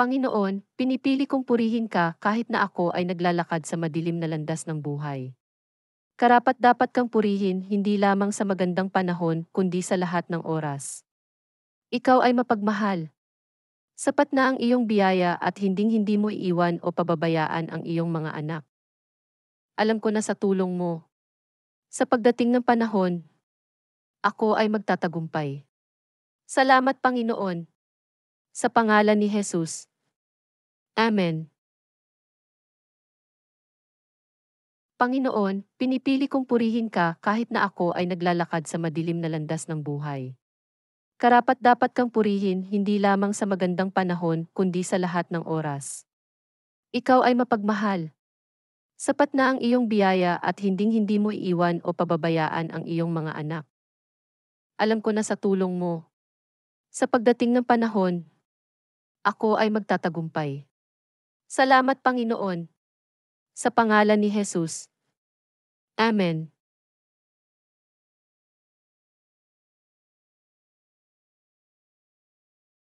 Panginoon, pinipili kong purihin ka kahit na ako ay naglalakad sa madilim na landas ng buhay. Karapat dapat kang purihin hindi lamang sa magandang panahon kundi sa lahat ng oras. Ikaw ay mapagmahal. Sapat na ang iyong biyaya at hinding-hindi mo iiwan o pababayaan ang iyong mga anak. Alam ko na sa tulong mo. Sa pagdating ng panahon, ako ay magtatagumpay. Salamat Panginoon. Sa pangalan ni Jesus, Amen. Panginoon, pinipili kong purihin ka kahit na ako ay naglalakad sa madilim na landas ng buhay. Karapat dapat kang purihin hindi lamang sa magandang panahon kundi sa lahat ng oras. Ikaw ay mapagmahal. Sapat na ang iyong biyaya at hinding-hindi mo iiwan o pababayaan ang iyong mga anak. Alam ko na sa tulong mo. Sa pagdating ng panahon, ako ay magtatagumpay. Salamat Panginoon. Sa pangalan ni Jesus. Amen.